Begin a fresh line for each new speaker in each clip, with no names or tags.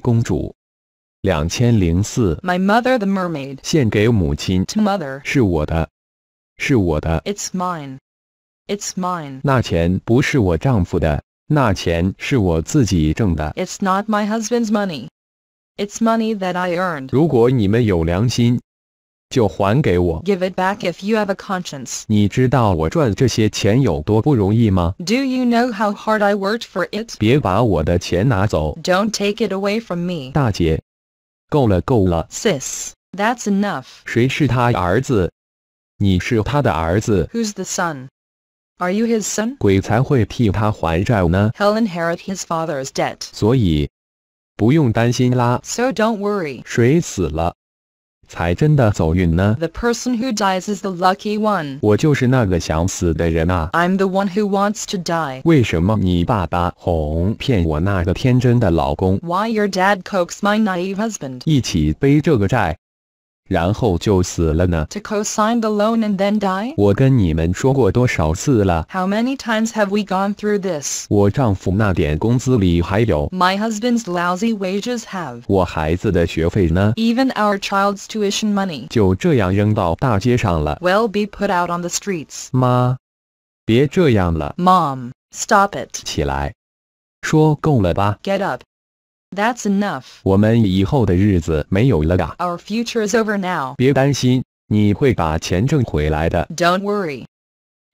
公主，两千零四。My mother the mermaid。献给母亲。To mother。是我的，是我的。It's mine.
It's mine.
那钱不是我丈夫的，那钱是我自己挣的。
It's not my husband's money. It's money that I earned.
如果你们有良心，就还给我。
Give it back if you have a conscience. Do you know how hard I worked for it?
别把我的钱拿走。
Don't take it away from me.
大姐，够了，够了。
Sis, that's enough.
谁是他儿子？你是他的儿子。
Who's the son? Are you his son?
鬼才会替他还债呢。
He'll inherit his father's debt.
所以，不用担心啦。So don't worry. 谁死了？才真的走运呢！The
person who dies is the lucky one。
我就是那个想死的人啊
！I'm the one who wants to die。
为什么你爸爸哄骗我那个天真的老公
？Why your dad c o a x e my naive husband？
一起背这个债。然后就死了呢？To
co-sign the loan and then die？
我跟你们说过多少次了
？How many times have we gone through this？
我丈夫那点工资里还有。
My husband's lousy wages have。
我孩子的学费呢
？Even our child's tuition money。
就这样扔到大街上了。
Will be put out on the streets。
妈，别这样了。
Mom, stop it。
起来，说够了吧？Get up.
That's enough.
我们以后的日子没有了呀。
Our future is over now.
别担心，你会把钱挣回来的。
Don't worry.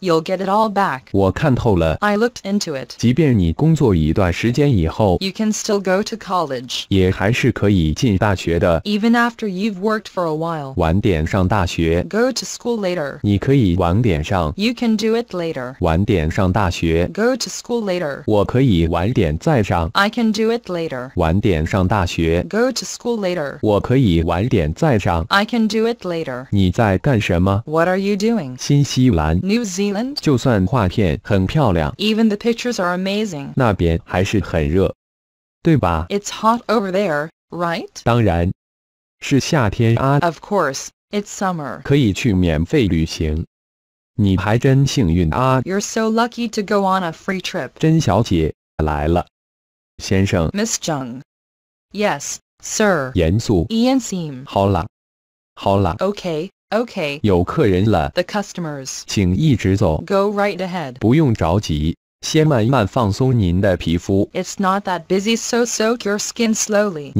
You'll get it all back.
我看透了。I
looked into it.
即便你工作一段时间以后，You
can still go to college.
也还是可以进大学的。
Even after you've worked for a while.
晚点上大学。Go to
school later.
你可以晚点上。
You can do it later.
晚点上大学。Go to
school later.
我可以晚点再上。
I can do it later.
晚点上大学。Go to
school later.
我可以晚点再上。
I can do it later.
你在干什么
？What are you doing?
新西兰。
New Zealand. Zealand.
就算画片很漂亮
，Even the pictures are amazing.
那边还是很热，对吧
？It's hot over there, right?
当然，是夏天啊。Of
course, it's summer.
可以去免费旅行，你还真幸运啊。You're
so lucky to go on a free trip.
甄小姐来了，先生。
Miss Jung. Yes, sir. 严肃。Ian Seam.
好了，好了。
Okay. Okay.
The
customers.
Go
right ahead.
It's
not that busy, so soak your skin slowly.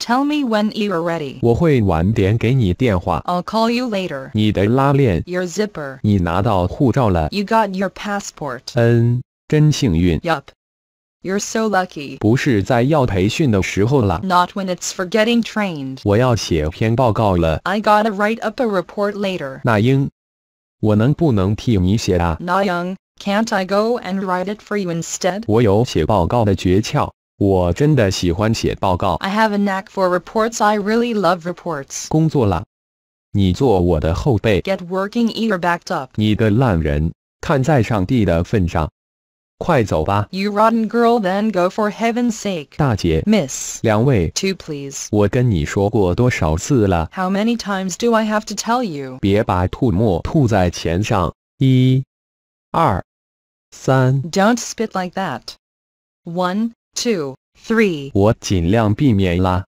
Tell me when you're ready. i will call you later.
Your zipper. You
got your passport.
嗯，真幸运。
Yup. You're so lucky.
不是在要培训的时候了。
Not when it's for getting trained.
我要写篇报告了。
I gotta write up a report later. Na can not I go and write it for you instead?
我有写报告的诀窍，我真的喜欢写报告。
I have a knack for reports. I really love reports.
工作了，你做我的后背。
Get working. Ear backed
up. 你个烂人，看在上帝的份上。you
rotten girl, then go for heaven's sake！
大姐，Miss，两位，Two
how many times do I have to tell you?
do
not spit like that。One, two, three。
我尽量避免啦，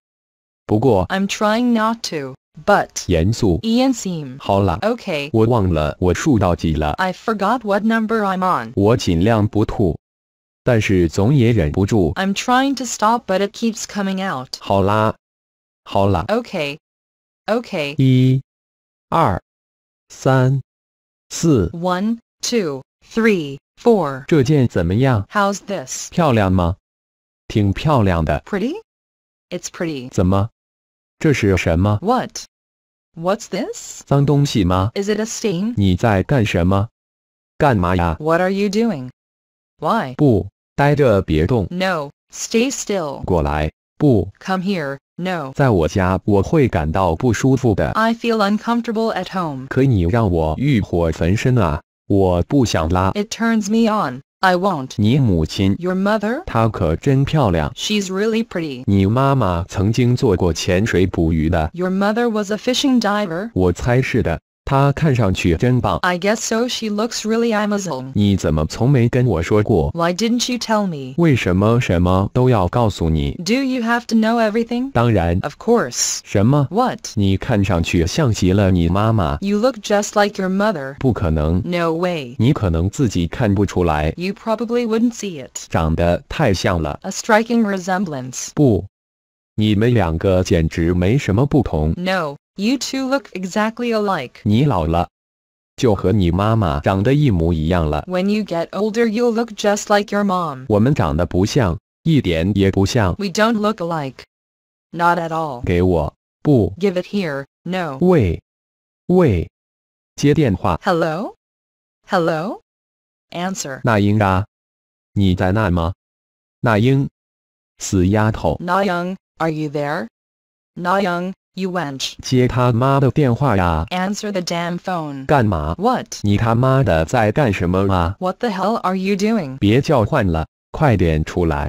不过
，I'm trying not to。but 严肃 Ian seem 好了 Okay
我忘了我数到几了
I forgot what number I'm on
我尽量不吐，但是总也忍不住
I'm trying to stop but it keeps coming out
好啦，好啦
Okay Okay
一，二，三，四
One two three four
这件怎么样
How's this
漂亮吗？挺漂亮的 Pretty
It's pretty 怎么 what? What's this? Is it a stain? What are you doing? Why? No, stay still. Come here. No. I feel uncomfortable at home. It turns me on.
I won't. 你母亲。
Your mother?
她可真漂亮。
She's really pretty.
你妈妈曾经做过潜水捕鱼的。
Your mother was a fishing diver.
我猜是的。她看上去真棒。
I guess so. She looks really Amazon.
Why
did didn't you tell me?
为什么什么都要告诉你
？Do you have to know everything?
当然。Of course. 什么？What? 你看上去像极了你妈妈。
You look just like your mother.
不可能。
No way.
你可能自己看不出来。You
probably wouldn't see it.
长得太像了。A
striking resemblance.
不。你们两个简直没什么不同。
No, you two look exactly alike.
你老了，就和你妈妈长得一模一样了。
When you get older, you'll look just like your mom.
我们长得不像，一点也不像。
We don't look alike. Not at all.
给我，不。
Give it here. No.
喂，喂，接电话。
Hello. Hello. Answer. Na Young, are you there? Na Young, you Answer the damn phone! What the hell are you doing?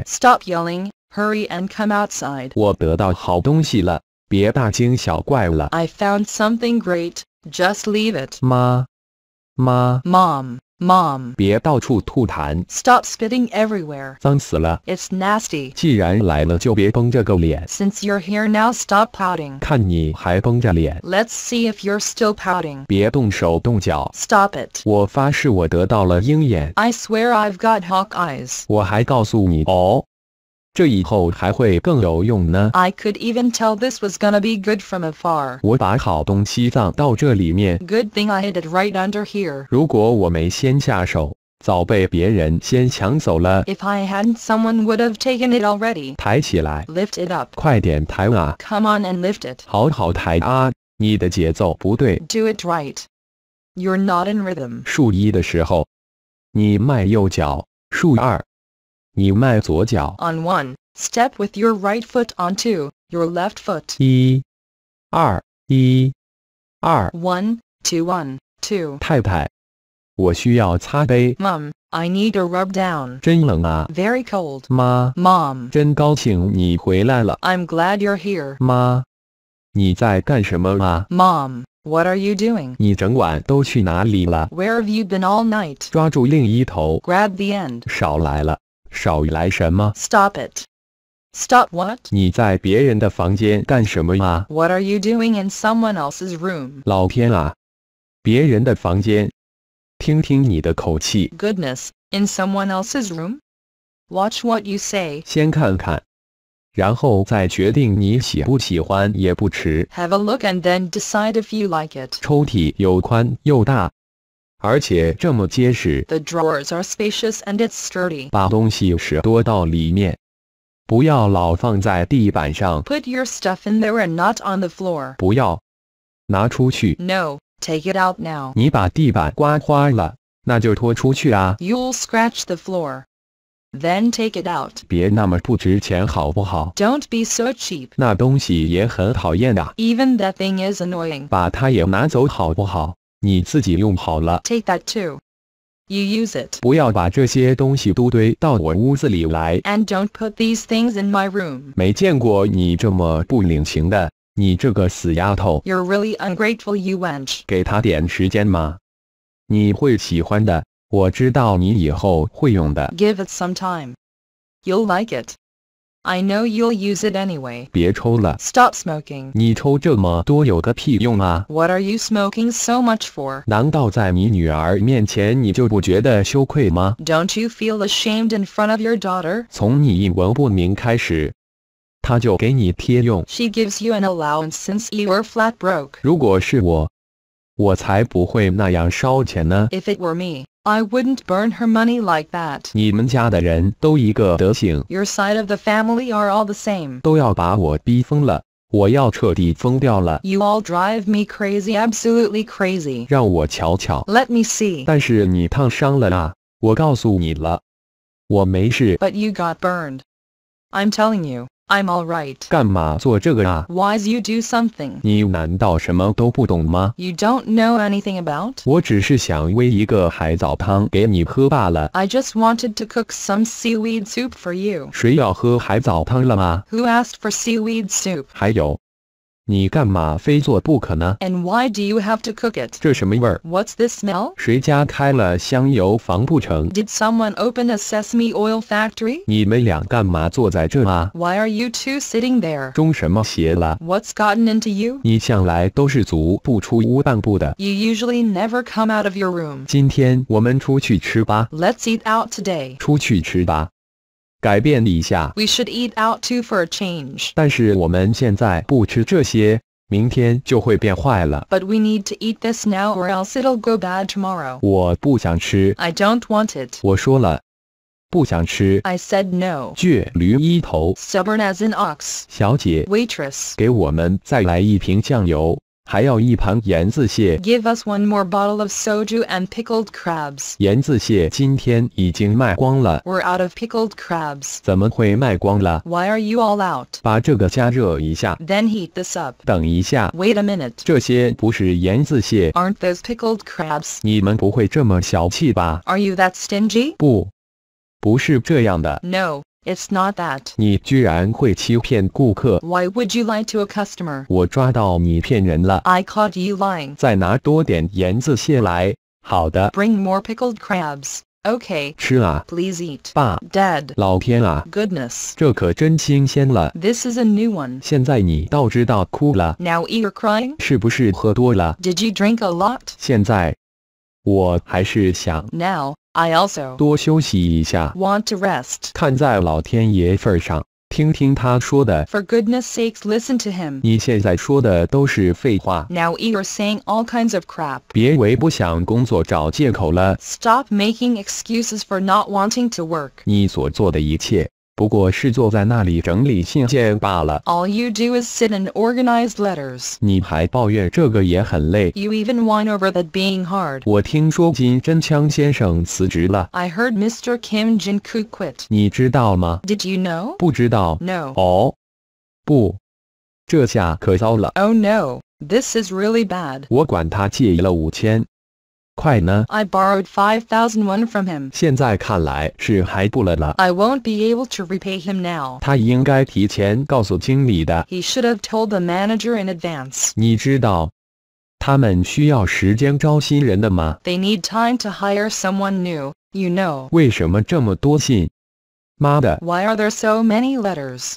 Stop yelling! Hurry and come outside.
I
found something great. Just leave it. Mom. Mom, stop spitting everywhere. It's nasty. Since nasty。
既然来了，就别绷着个脸。
Since you're here now, stop pouting.
let
us see if you're still pouting. Stop it. I swear I've got hawk eyes。
我还告诉你哦。I
could even tell this was gonna be good from afar. Good thing I hid it right under here. If I hadn't, someone would have taken it already. Lift it up.
Come
on and lift it. it。
好好抬啊！你的节奏不对。
Do it you are not in rhythm。
数一的时候，你迈右脚；数二，on
one, step with your right foot on two, your left foot.
一，二，一，二。
One, two, one, two.
太太，我需要擦杯。
Mom, I need a rub down.
真冷啊。
Very cold.
妈，Mom，真高兴你回来了。I'm
glad you're here. what are you doing?
你整晚都去哪里了?
Where have you been all night?
抓住另一头. Grab the end. 少来了.少来什么
？Stop it. Stop what?
你在别人的房间干什么啊？What
are you doing in someone else's room?
老天啊！别人的房间，听听你的口气。
Goodness, in someone else's room? Watch what you say.
先看看，然后再决定你喜不喜欢也不迟。
Have a look and then decide if you like it.
抽屉又宽又大，而且这么结实。
The drawers are spacious and it's sturdy. Put your stuff in there and not on the floor.
不要，拿出去。
No, take it out now.
你把地板刮花了，那就拖出去啊。
You'll scratch the floor. Then take it out. do not be so cheap.
那东西也很讨厌的。
Even that thing is annoying.
把它也拿走好不好？你自己用好了。Take
that too. You use it.
不要把这些东西都堆到我屋子里来。
And don't put these things in my room.
没见过你这么不领情的，你这个死丫头。
You're really ungrateful, you wench. Give it some time. You'll like it. I know you'll use it anyway.
别抽了。
Stop smoking. What are you smoking so much for? do not you feel ashamed in front of your daughter?
从你一文不名开始，她就给你贴用。
She gives you an allowance since you were flat broke.
如果是我。我才不会那样烧钱呢。
If it were me, I wouldn't burn her money like that.
你们家的人都一个德行。
Your side of the family are all the same.
都要把我逼疯了，我要彻底疯掉了。
You all drive me crazy, absolutely crazy.
让我瞧瞧。
Let me see. 但
是你烫伤了啊！我告诉你了，我没事。
But you got burned. I'm telling you. I'm alright. Why's you do something?
You do
don't know anything about?
我只是想煨一个海藻汤给你喝罢了。
I just wanted to cook some seaweed soup for you. Who asked for seaweed soup?
还有，and
why do you have to cook it? What's this smell? Did someone open a sesame oil factory?
why
are you two sitting there? What's gotten into you? You usually never come out of your room. let us eat out today。
出去吃吧。改变一下。
We should eat out too for a change.
但是我们现在不吃这些，明天就会变坏了。
But we need to eat this now or else it'll go bad tomorrow.
我不想吃。
I don't want it.
我说了，不想吃。
I said no.
倔驴一头。Stubborn as an ox. 小姐。Waitress. 给我们再来一瓶酱油。Give
us one more bottle of soju and pickled crabs.
crabs。盐渍蟹今天已经卖光了。
We're out of pickled crabs. crabs。
怎么会卖光了
？Why are you all out？
把这个加热一下。Then heat this up。等一下。Wait a minute。这些不是盐渍蟹。Aren't
those pickled crabs.
crabs？你们不会这么小气吧
？Are you that stingy？
不，不是这样的。
No。it's not that. Why would you lie to a customer?
我抓到你骗人了。I caught you lying. 再拿多点盐渍蟹来。好的。Bring more pickled crabs. Okay. Please eat. 爸。Dad. 老天啊。Goodness. This
is a new one.
Now you you're crying. Did
you drink a lot? now, I also
多休息一下。
Want to rest. goodness sakes, listen to him. you you're saying all kinds of crap. making excuses for not wanting to work.
不过是坐在那里整理信件罢了。
All you do is sit and organize letters。
你还抱怨这个也很累。
You even whine over that being hard。
我听说金真枪先生辞职了。
I heard Mr. Kim Jin Kook quit。
你知道吗
？Did you know？
不知道。No。哦，不，这下可糟了。
Oh no！This is really bad。
我管他借了五千。快呢
？I borrowed five thousand one from him。
现在看来是还不了了。
I won't be able to repay him now。
他应该提前告诉经理的。
He should have told the manager in advance。
你知道，他们需要时间招新人的吗
？They need time to hire someone new, you know.
know。为什么这么多信？妈的
！Why are there so many letters?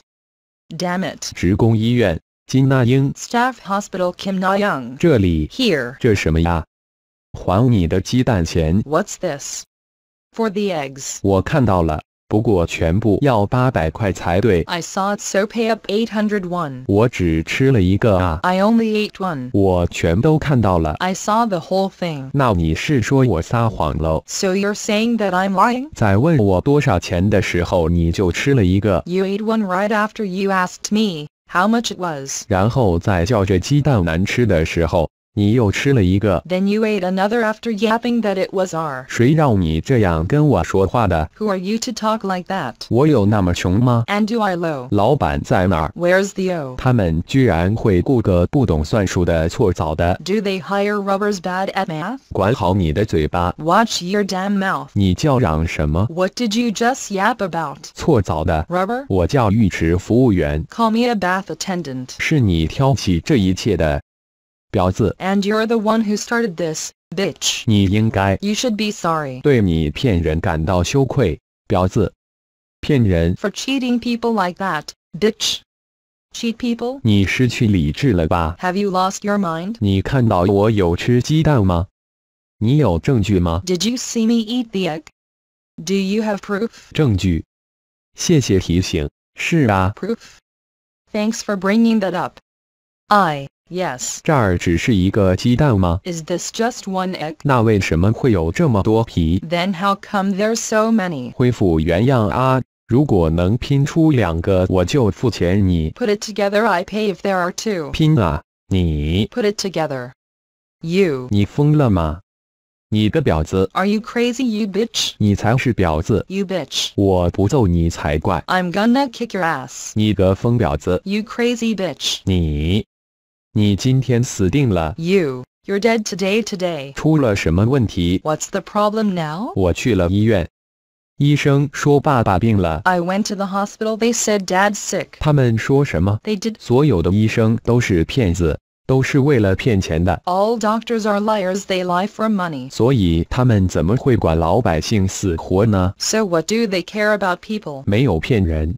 Damn it!
it！职工医院，金那英。
Staff Hospital Kim Na Young. Young。
这里。Here。这什么呀？还你的鸡蛋钱。
What's this? For the eggs.
我看到了，不过全部要八百块才对。
I saw it, so pay up eight hundred one.
我只吃了一个啊。
I only ate one.
我全都看到了。
I saw the whole thing.
So you
you're saying that I'm lying?
在问我多少钱的时候，你就吃了一个。
You ate one right after you asked me. How much it was？
然后在叫这鸡蛋难吃的时候，then
you ate another after yapping that it was our. Who are you to talk like that? And do I Where's the Do they hire rubbers bad at math. Watch your damn mouth. What did you just yap about? Rubber. Call me a bath attendant.
attendant。是你挑起这一切的。婊子。
And you're the one who started this, bitch.
You
should be sorry. For cheating people like that, bitch. Cheat people? Have you lost your mind?？Did you see me eat the egg? Do you have proof?
证据。谢谢提醒。是啊。
Proof. Thanks for bringing that up. I Yes.
is
this just one egg? Then how come there's so many?
恢复原样啊！如果能拼出两个，我就付钱你。
Put it together, I pay if there are two.
拼啊，你。
Put it together. You.
你疯了吗？你个婊子！Are
you crazy, you bitch?
你才是婊子
！You bitch！
我不揍你才怪
！I'm gonna kick your You. crazy bitch！
你。你今天死定了。
You, you're dead today today.
What's
the problem now?
我去了医院，医生说爸爸病了。
I went to the hospital. They said dad's sick.
They did. 所有的医生都是骗子，都是为了骗钱的。
All doctors are liars. They lie for money.
所以他们怎么会管老百姓死活呢
？So what do they care about people?
没有骗人，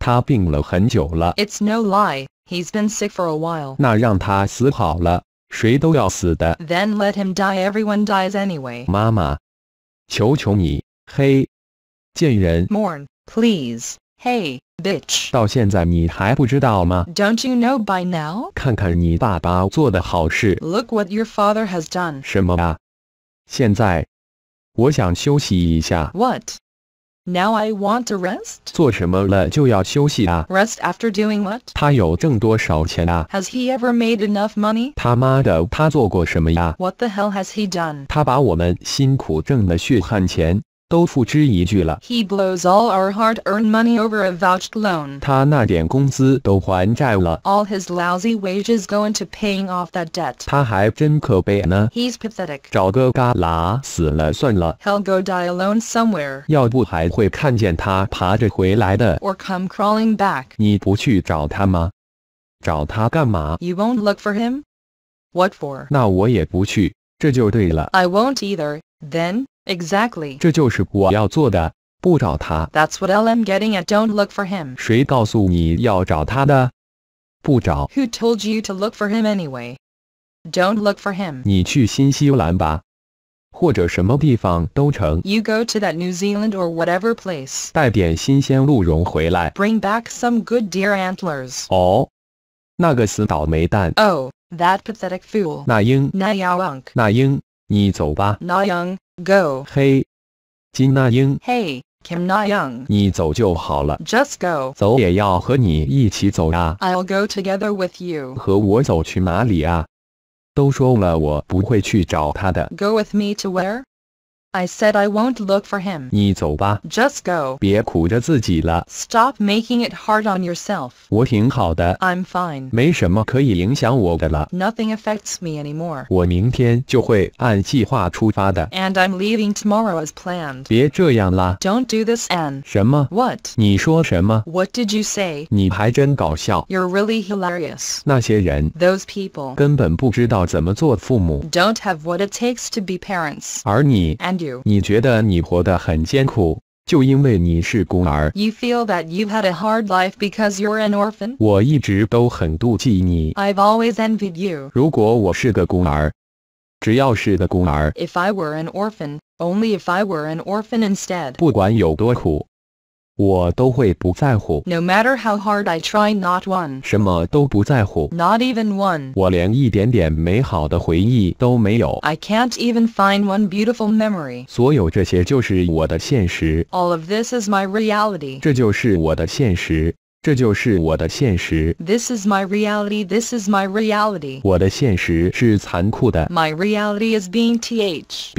他病了很久了。
It's no lie. He's been sick for a while.
那让他死好了，谁都要死的。
Then let him die. Everyone dies anyway.
妈妈，求求你，嘿，贱人。
Mourn, please. Hey, bitch.
do
not you know by now?
看看你爸爸做的好事。
Look what your father has done.
什么啊？现在，我想休息一下。
What? Now I want to rest. Rest after doing what?
Has
he ever made enough money? What? the hell has he done?
他把我们辛苦挣的血汗钱都付之一炬了。
He blows all our hard-earned money over a vouched loan.
他那点工资都还债了。
All his lousy wages go into paying off that debt.
他还真可悲呢。
He's pathetic.
找个旮旯死了算了。
He'll go die alone somewhere.
要不还会看见他爬着回来的。
Or come crawling back.
你不去找他吗？找他干嘛
will won't look for him. What for?
那我也不去，这就对了。
I won't either. Then. Exactly.
这就是我要做的，不找他。
That's what I'm getting at. Don't look for him.
谁告诉你要找他的？不找。
Who told you to look for him anyway? Don't look for him.
你去新西兰吧，或者什么地方都成。
You go to that New Zealand or whatever place.
带点新鲜鹿茸回来。
Bring back some good deer antlers.
Oh, that
pathetic fool. 那英。那 young.
那英，你走吧。那 young. Go. Hey, Kim Na Young.
Hey, Kim Na Young.
你走就好了。Just go. 走也要和你一起走啊。
I'll go together with you.
和我走去哪里啊？都说了我不会去找他的。
Go with me to where? I said I won't look for him.
Just go.
Stop making it hard on yourself.
i am fine. Nothing
affects me anymore.
And i
I'm leaving tomorrow as planned.
do not do this, Anne. 什么？What?
did you say? you are really hilarious.
Those
people. do not have what it takes to be parents. 而你。And you. feel that you've had a hard life because you're an orphan. i have always envied you.
If
I were an orphan, only if I were an orphan instead. 不
管有多苦。no
matter how hard I try, not Not even I can can't even find one beautiful All of this is my This is my reality. This is my reality. My reality is being th.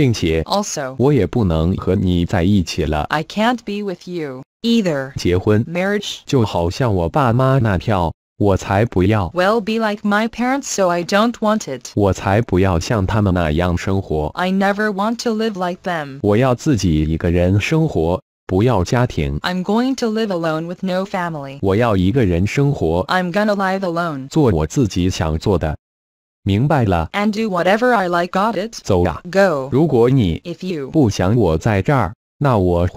I can
can't be with you either.
结婚 marriage 就好像我爸妈那票，我才不要。
Well, be like my parents, so I don't want it.
我才不要像他们那样生活。
I never want to live like them.
我要自己一个人生活。不要家庭。
I'm going to live alone with no family.
我要一个人生活。
I'm gonna live alone.
做我自己想做的。明白了。
And do whatever I like. Got it? 走呀。Go.
如果你 If you 不想我在这儿，do not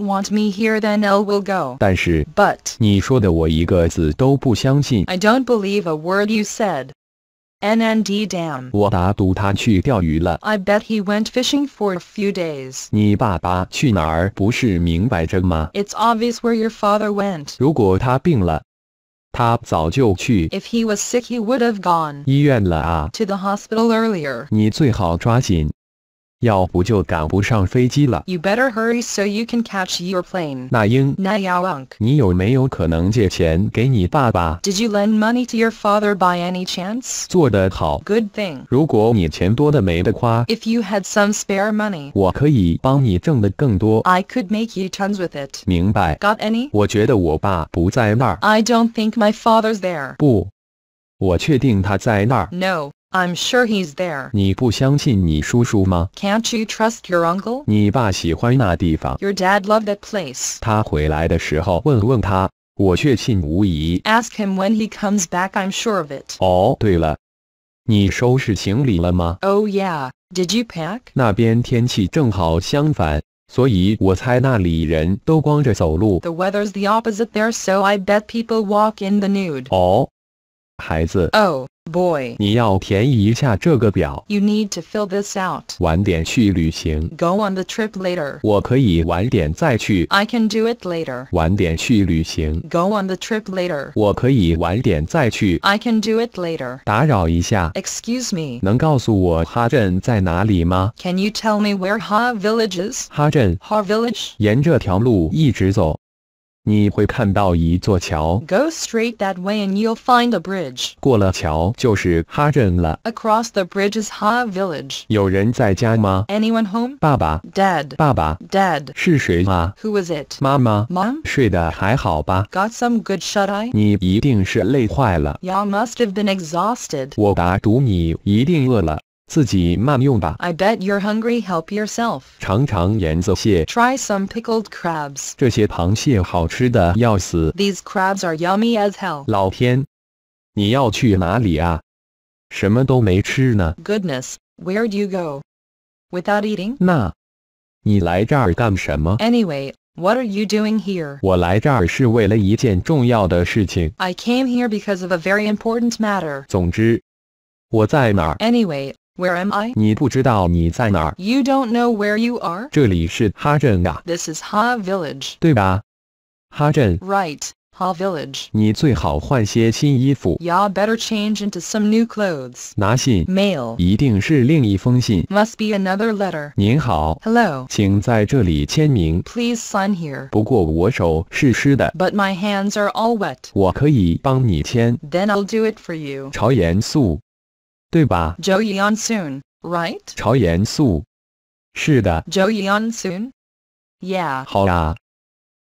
want me here, then Elle will go. 但是 but I
你说的我一个字都不相信。
I don't believe a word you said. NND damn. I bet he went fishing for a few days. It's obvious where your father went. If he was sick, he would have gone
To
the hospital earlier.
你最好抓紧。要不就赶不上飞机了。
You better hurry so you can catch your plane.
那英，你有没有可能借钱给你爸爸
？Did you lend money to your father by any chance?
Good
thing. If you had some spare money, money，
我可以帮你挣得更多。
I could make you tons with it.
any? any 我觉得我爸不在那儿
i any？我觉得我爸不在那儿。I don't think my father's there.
不，我确定他在那儿。
No. I'm sure he's there.
can not
you trust your uncle? Your dad loved that place. Ask him when he comes back. I'm sure of it. Oh yeah. Did you pack?
那边天气正好相反。所以我猜那里人都光着走路。The
weather's the opposite there, so I bet people walk in the nude.
哦，孩子。
Oh. Boy.
you need
to fill this out. Go on the trip later. I can do it later.
Go
on the trip later. I can do it later. Excuse me. Can you tell me where Ha village is? Ha village.
沿这条路一直走。Go
straight that way and you'll find a bridge. Across the bridge is Ha Village.
Anyone home? Who is it? village。有人在家吗
？Anyone home？
爸爸。Dad。爸爸。Dad。是谁啊
？Who Got some good shut eye？
你一定是累坏了。
You must have been exhausted。
我打赌你一定饿了。自己慢用吧。
I bet you're hungry. Help yourself. Try some pickled crabs.
这些螃蟹好吃的要死。
These crabs are yummy as hell.
老天，你要去哪里啊？什么都没吃呢。
Goodness, where'd you go? Without eating?
那，你来这儿干什么
？Anyway. What are you doing here? I came here because of a very important matter. anyway, where am I?
You do
don't know where you are.
This
is Ha Village. Right? Ha Village.
你最好换些新衣服。
Ya better change into some new clothes. 拿信，Mail.
Must
be another letter.
您好，Hello. Please
sign here.
But my hands are all wet. Then
i I'll do it for you.
朝严肃。对吧？朝严肃。是的。好啦，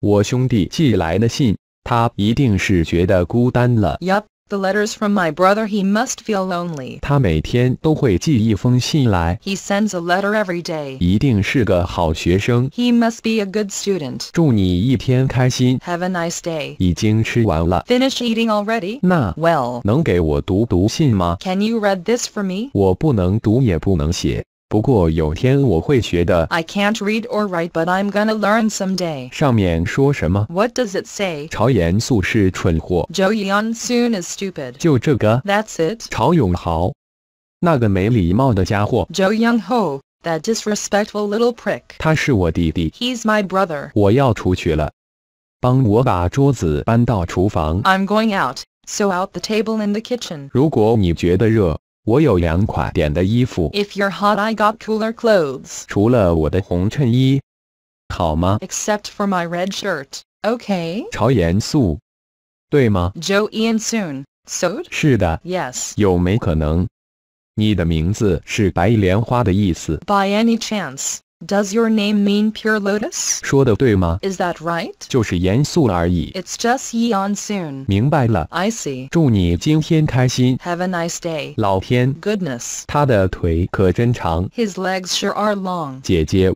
我兄弟寄来的信，他一定是觉得孤单了。
The letters from my brother he must feel lonely. He sends a letter every He must be a good student. Have a nice day. Finish eating already? 那 Well. can you read this for me?
I can
can't read or write, but I'm gonna learn someday. What does it say? Yeon Soon is stupid. That's
it. 朝永豪，那个没礼貌的家伙。
Zhou Ho, that disrespectful little prick. He's my brother.
帮我把桌子搬到厨房。am
going out, so out the table in the kitchen.
如果你觉得热。我有两款点的衣服。
If you're hot, I got cooler clothes.
除了我的红衬衣，好吗
？Except for my red shirt. Okay.
朝严肃，对吗
？Joe Ian Soon. So?
是的。Yes. 有没可能？你的名字是白莲花的意思
？By any chance. Does your name mean pure lotus?
Is that right? 就是严肃了而已。
It's just Yeon Soon.
明白了。I see. 祝你今天开心。
Have a nice day.
老天，Goodness，他的腿可真长。
His legs sure are long.
姐姐，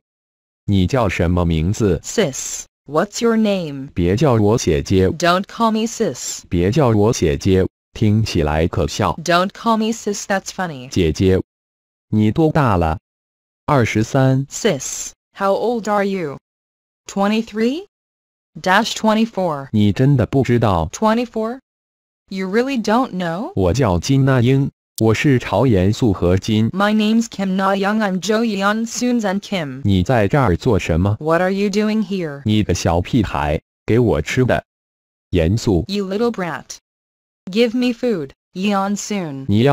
你叫什么名字
？Sis. What's your name?
别叫我姐姐。
Don't call me sis.
别叫我姐姐，听起来可笑。
Don't call me sis. That's funny.
姐姐，你多大了？23.
Sis, how old are you? Twenty-three? Dash twenty-four.
24.
You really don't know?
My
name's Kim Na Young. I'm Jo Yeon Soon and Kim.
你在这儿做什么
？What are you doing here?
你个小屁孩，给我吃的。严肃。
You little brat. Give me food. Yan you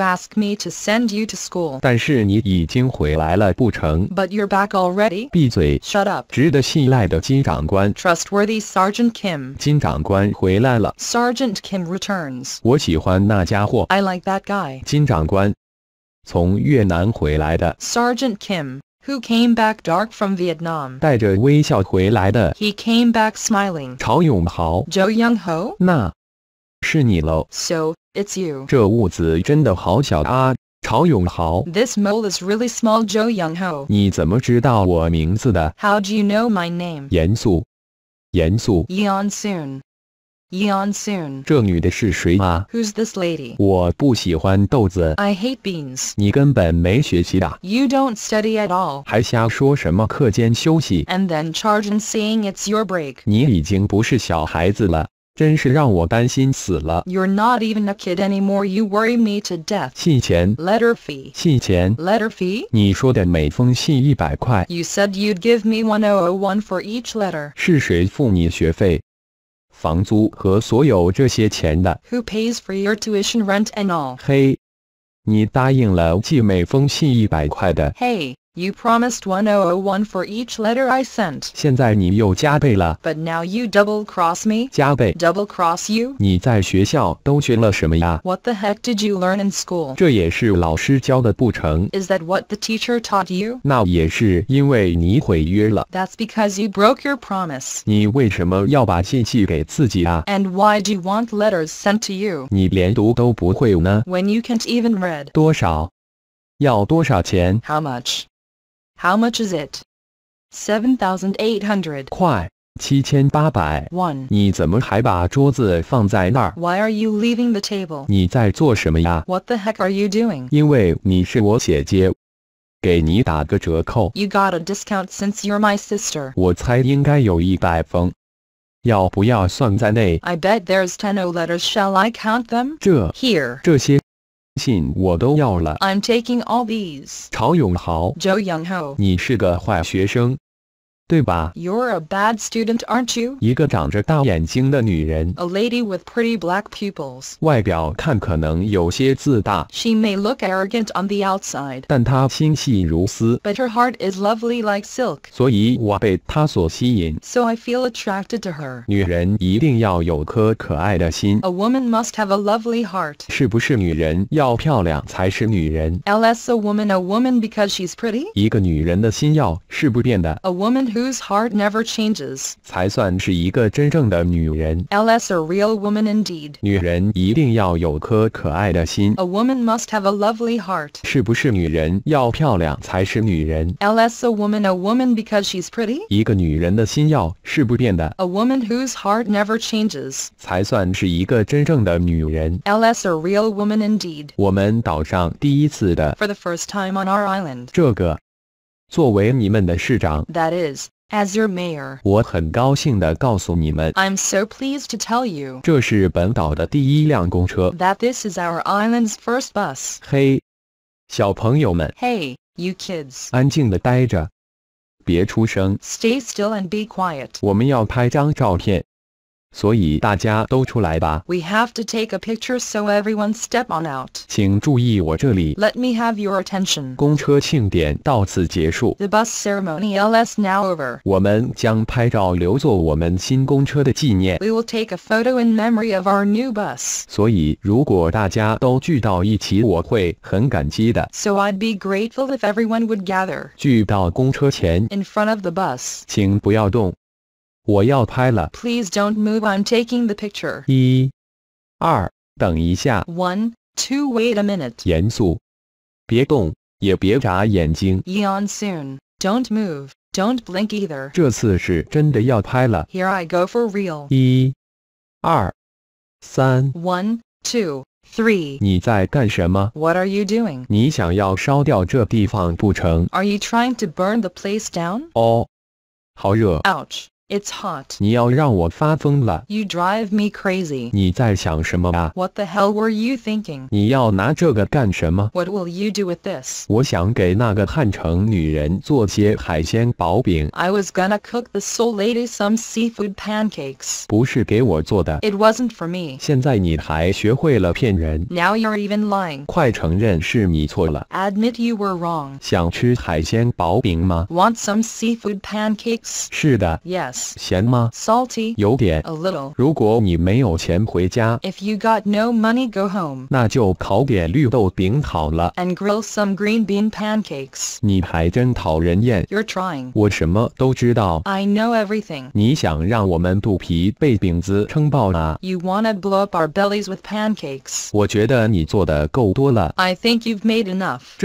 ask me to send you to school. But you you're back already. Shut
already。闭嘴，Shut Trustworthy
Sergeant Kim. Sergeant Kim returns. I like that guy. Sergeant Kim, who came back dark from Vietnam？
带着微笑回来的，He
came back smiling. smiling。
曹永豪，Zhou Young Ho。那。so,
it's you. This mole is really small, Zhou Yongho。
你怎么知道我名字的
？How do you know my name？
严肃，严肃。
Yeon Soon。Yeon Soon。
这女的是谁啊
？Who's this lady？
我不喜欢豆子。I
hate beans。
你根本没学习的。
You don't study at all。
还瞎说什么课间休息
？And then charge and saying it's your break。
你已经不是小孩子了。真是让我担心死了。
You're not even a kid anymore. You worry me to death.
信钱
letter fee. letter fee.
你说的每封信一百块。
You said you'd give me one oh oh one for each letter. Who pays for your tuition, rent and all?
嘿，你答应了寄每封信一百块的。
Hey. You promised 1001 for each letter I sent.
But
now you double cross me.
Double
cross you. What the heck did you learn in school? Is that what the teacher taught you? That's because you broke your promise. And why do you want letters sent to you? When you can't even read. How much? How much is it? 7,800.
快，七千八百。One. 你怎么还把桌子放在那儿
？Why are you leaving the table? What the heck are you doing?
因为你是我姐姐，给你打个折扣。You
got a discount since you're my sister.
我猜应该有一百封。要不要算在内
？I bet there's ten O letters. Shall I count them?
这 Here. 这些信我都要了。曹永豪，Joe Young-ho，你是个坏学生。对吧
？You're a bad student, aren't you？
一个长着大眼睛的女人
，a lady with pretty black pupils，
外表看可能有些自大，she
may look arrogant on the outside，
但她心细如丝
，but her heart is lovely like silk，
所以我被她所吸引
，so I feel attracted to her。
女人一定要有颗可爱的心
，a woman must have a lovely heart。
是不是女人要漂亮才是女人
？L a woman a woman because she's pretty。
一个女人的心要是不变的
，a woman who whose heart never changes.
才算是一个真正的女人。
L.S. a real woman indeed.
女人一定要有颗可爱的心。A
woman must have a lovely heart.
是不是女人要漂亮才是女人
？L.S. a woman a woman because she's pretty.
一个女人的心要是不变的。
A woman whose heart never changes.
才算是一个真正的女人。
L.S. a real woman indeed.
我们岛上第一次的。For
the first time on our island.
这个。作为你们的市长
，That is, as your mayor.
我很高兴地告诉你们 i
am so pleased to tell you.
这是本岛的第一辆公车
，That this is our island's first bus. bus。
嘿，小朋友们
，Hey, you kids.
安静地待着，别出声。
Stay still and be quiet.
我们要拍张照片。we have
to take a picture, so everyone step on out.
请注意我这里。
Let me have your attention.
The
bus ceremony is now over. We will take a photo in memory of our new bus.
所以如果大家都聚到一起，我会很感激的。
So I'd be grateful if everyone would gather. in front of the bus.
请不要动。
Please do don't move. I'm taking the picture. One, two. Wait a minute.
严肃，别动，也别眨眼睛。
Yawn soon. Don't move. Don't blink either.
Here
I go for real. One, two. Three. What are you doing? Are you trying to burn the place down?
Ouch.
It's hot. You drive me crazy.
What
the hell were you thinking?
What
will you do with
this? I was
gonna cook the soul lady some seafood pancakes.
It was
wasn't for me. Now you you're even lying. Admit you were wrong. Want some seafood pancakes? Yes. Salty? A 咸吗？Salty，有点。A If you got no money go home. And grill some green bean pancakes. you are trying. I know everything. You want wanna blow up our bellies with pancakes? I think you've made enough.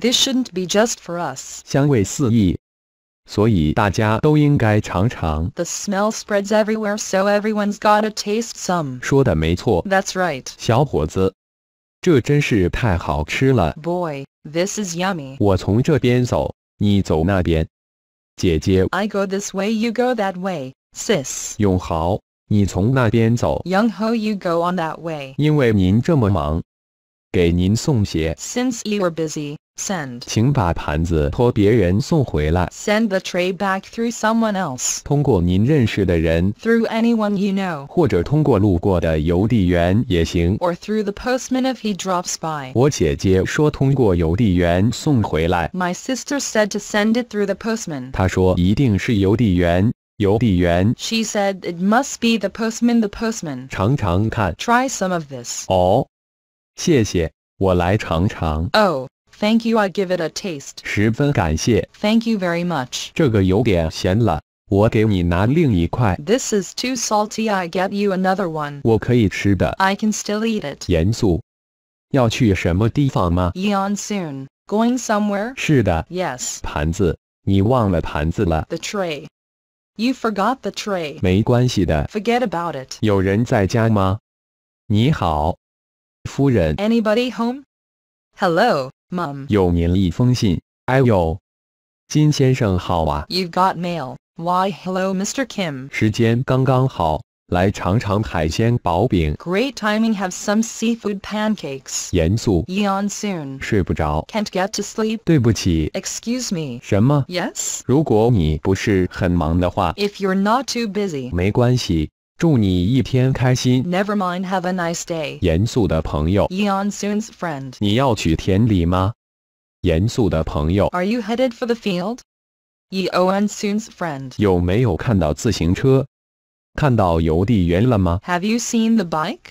This should shouldn't be just for
us。香味四溢。所以大家都应该尝尝。
The smell spreads everywhere, so everyone's gotta taste some.
说的没错。That's right. 小伙子，这真是太好吃了。
Boy, this is yummy.
我从这边走，你走那边。姐姐
，I go this way, you go that way. Sis，
永豪，你从那边走。
Young Ho, you go on that way.
因为您这么忙，给您送鞋。
Since you are busy. Send.
send the
tray back through someone
else. Through
anyone you know. Or through the postman if he drops by. My sister said to send it through the postman. She said it must be the postman. The postman. Try some of this.
哦，谢谢，我来尝尝。
Oh. Thank you, I give it a taste.
Thank you very much. This
is too salty, I get you another one.
I
can still eat it.
严肃，要去什么地方吗
Eon soon. Going somewhere?
是的。Yes. the
tray. You forgot the tray. Forget about it. Anybody home? Hello. Mum.
又粘了一封信。哎呦，金先生好啊。
You've got mail. Why, hello, Mr. Kim. Great timing. Have some seafood pancakes. 严肃。Yawn soon.
can
not get to sleep.
对不起。
Excuse me.
什么？Yes. 如果你不是很忙的话。If
you're not too busy.
没关系。祝你一天开心。
Never mind, have a nice day. day。
严肃的朋友。
Yeon Soon's
你要去田里吗？严肃的朋友。Are
you headed for the field? Yeon Soon's
有没有看到自行车？看到邮递员了吗
？Have you seen the bike?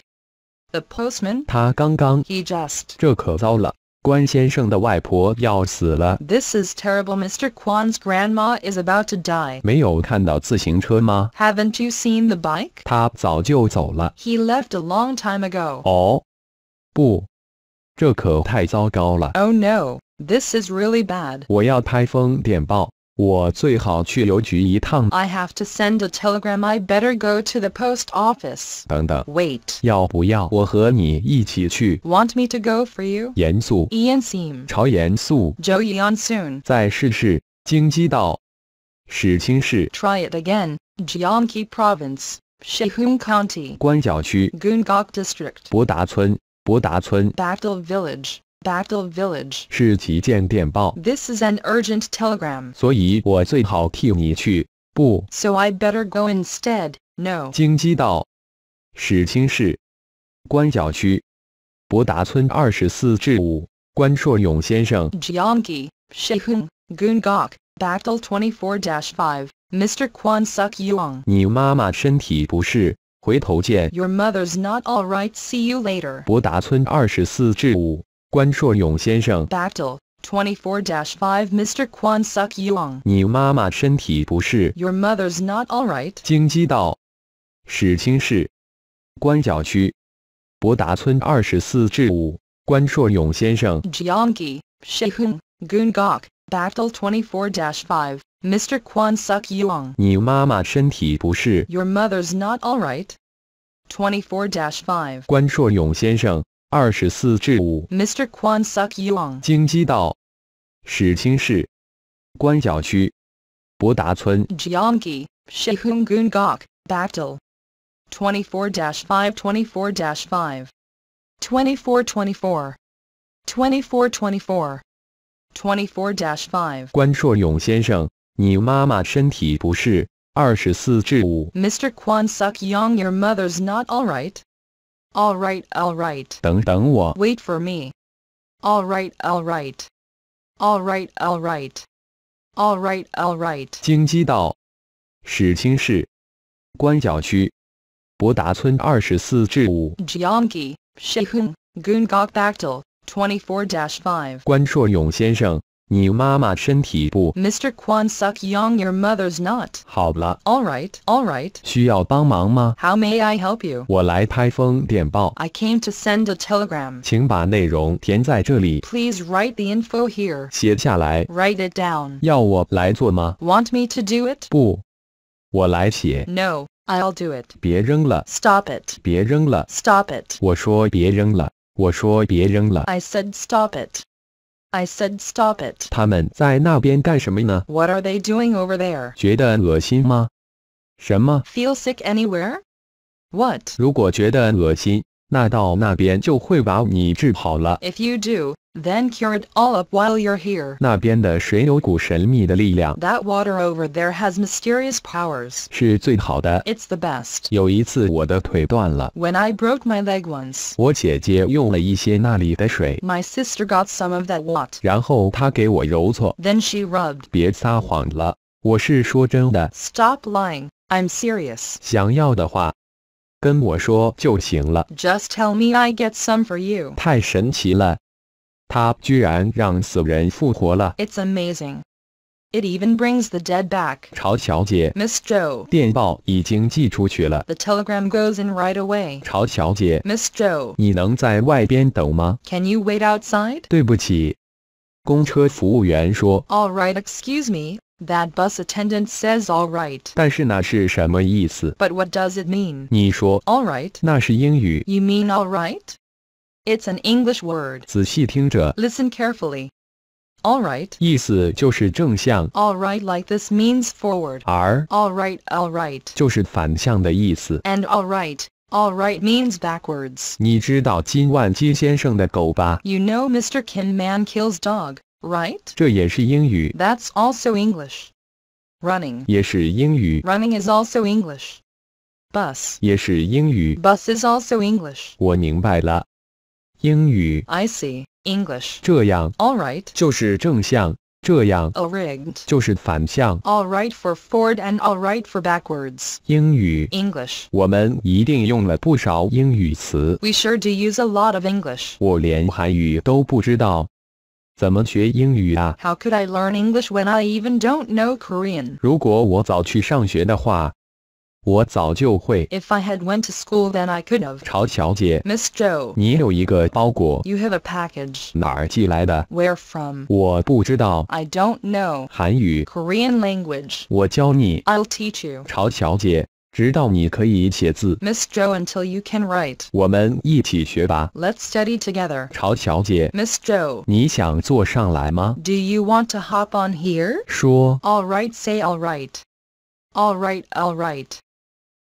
The postman.
他刚刚。He just. 这可糟了。关先生的外婆要死了。
This is terrible. Mr. Kwan's grandma is about to die.
have
not you seen the bike?
他早就走了。
He left a long time ago.
哦，不，这可太糟糕了。
Oh no, this is really bad. I have to send a telegram. I better go to the post office. Wait.
Want
me to go for you? you？严肃，Ian Sim，
朝严肃，Joe Yeon Try
it again, Gyeonggi Province, County, Siheung County，
关小区
，Gungok District，
博达村，博达村
，Battle Village。Battle Village This is an urgent telegram. So I better go instead. No.
京畿道，始清市，关小区，博达村二十四至五，关硕勇先生。
Jiangyi, Shihun, Gungok, Battle 24-5, Mr. Kwan Suk Yong. Your mother's not all right. See you later.
24-5. 关硕勇先生
，Bactal twenty four five Mr. Kwon Suk Yong，
你妈妈身体不适，Your mother's not all all right。京畿道始清市关小区博达村二十四至五，关硕勇先生
，Jiangqi Shihun Gungok Battle twenty four five Mr. Kwon Suk Yong，
你妈妈身体不适
，Your mother's not all right。twenty four five
关硕勇先生。Mr.
Kwon Suk Yong，
京畿道，始清市，关角区，博达村。
Jiangqi, Shihungun Gok, Battle, twenty four dash five twenty four dash five, twenty four twenty four, twenty four twenty four, twenty four dash
Mr.
Kwon Suk Yong, your mother's not all right. Alright, alright.
等等我.
Wait for me. Alright, alright. Alright, alright. Alright, alright.
京畿道始清市官角区博达村二十四至五。
Jiangqi, Shihun, Gungok Bakdal, 24-5.
关硕勇先生你妈妈身体不
Mr. Kwan Suk Yong, your mother's not. All right, all right. How may I help you?
我来拍封电报
I came to send a telegram. Please write the info here.
写下来
Write it down.
要我来做吗 Want me to do it? 不我来写
No, I'll do it.
别扔了
Stop it.
别扔了 Stop it. 我说别扔了我说别扔了
I said stop it. I said stop it.
What
are they doing over there? Feel sick anywhere? What?
如果觉得恶心，if
you do, then cure it all up while you're here.
That
water over there has mysterious powers.
It's the best. 有一次我的腿断了。
When I broke my leg once.
我姐姐用了一些那里的水。
My sister got some of that wat.
然后她给我揉搓。Then she rubbed. 别撒谎了，我是说真的。
Stop lying. I'm serious.
想要的话。跟我说就行了。Just
tell me I get some for you。
太神奇了，他居然让死人复活了。
It's amazing. It even brings the dead back.
Miss 曹小姐
，Miss Zhou，
电报已经寄出去了。The
telegram goes in right away. Miss
曹小姐
，Miss can you wait outside?
对不起，公车服务员说。
All right, excuse me. That bus attendant says all right.
但是那是什么意思？But
what does it mean? 你说 all right，
那是英语。
You mean all right? It's an English word.
仔细听着
，Listen carefully. All right.
意思就是正向。
All right, like this means forward. 而 all right, all right
就是反向的意思。
And all right, all right means backwards.
你知道金万金先生的狗吧
？You know Mr. Kim Man kills dog right? That's also English. Running Running is also English. Bus
Bus
is also English. I see. English.
这样 All right. 就是正向，这样
Rigged.
All
right for forward and all right for backwards.
English. 英语，English. We
sure do use a lot of English.
我连韩语都不知道。how
could I learn English when I even don't know Korean? If I had went to school, then I could have. Joe, you have a package.
Where from? I from？我不知道。
I don't know. Korean i language。
我教你。
I'll teach you。
曹小姐。直到你可以写字。Miss
Joe. until you can write,
write。我们一起学吧。
Let's study together. together。
曹小姐。
Miss do you want to hop on here？说。All right, say all right. All right, all right.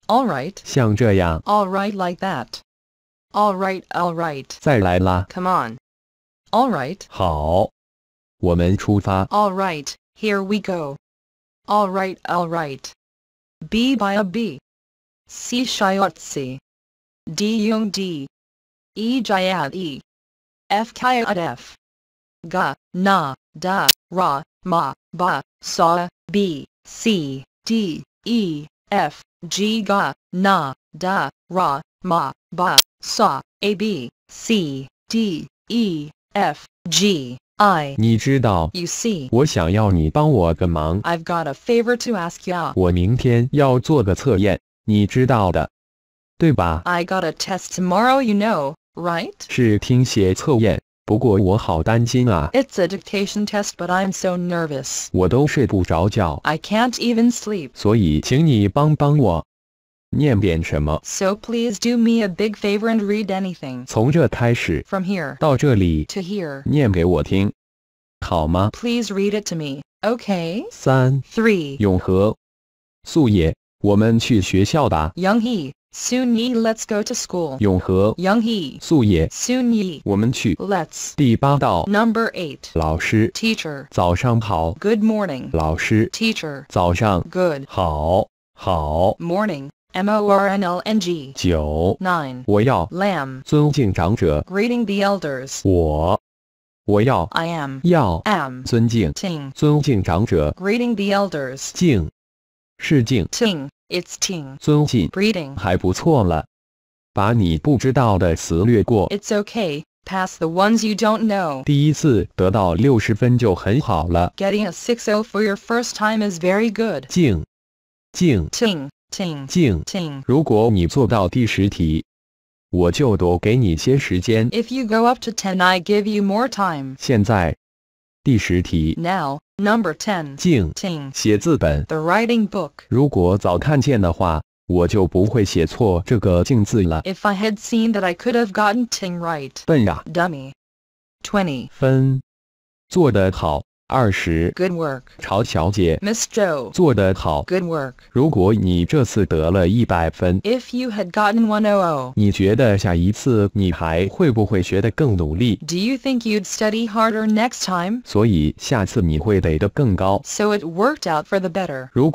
All right.
像这样。
All right, like that. All right, all right.
再来啦。
Come on. All right.
好，我们出发。All
right, here we go. All right, all right. B by a B. C Shiotsi. D Yung D. E Jayad E. F Kayad F. Ga, Na, Da, Ra, Ma, Ba, Sa, B, C, D, E, F, G Ga, Na, Da, Ra, Ma, Ba, Sa, A B, C, D, E, F, G. I
you see, i see，我想要你帮我个忙。
I've got a favor to ask ya. you.
我明天要做个测验，你知道的，对吧
？I got a test tomorrow, you know, right? It's a dictation test, but I'm so nervous.
I
can can't even sleep.
所以请你帮帮我。so
please do me a big favor and read anything.
From here to
here please read it to me. Okay. 三 three
永和，素野，我们去学校吧。
Young Hee, Soon Yi, let's go to school. 永和，Young Hee,
素野 soon let Yi，我们去。Let's
Number eight Teacher,
good morning Teacher, Good
morning morning.
九，nine. 我要 lamb. 尊敬长者
greeting the elders.
我，我要 I
am. 要 am.
尊敬 ting. 尊敬长者
greeting the elders.
敬，是敬
ting. It's ting.
尊敬 greeting. it's
okay. Pass the ones you don't know.
第一次得到六十分就很好了。
Getting a 6-0 for your first time is very good.
敬，敬 ting. If
you go up to ten, I give you more time.
现在，第十题。
Now, number ten. 静静。
写字本。The
writing book.
如果早看见的话，我就不会写错这个“静”字了。
If I had seen that, I could have gotten ting right. 笨呀，dummy. Twenty
分，做得好。Good work, Miss 二十，Good work，曹小姐
，Miss Zhou，
做得好，Good If
you had gotten one oh oh. Do you think you'd study harder next time?
所以下次你会得得更高. So
it worked out for the better. If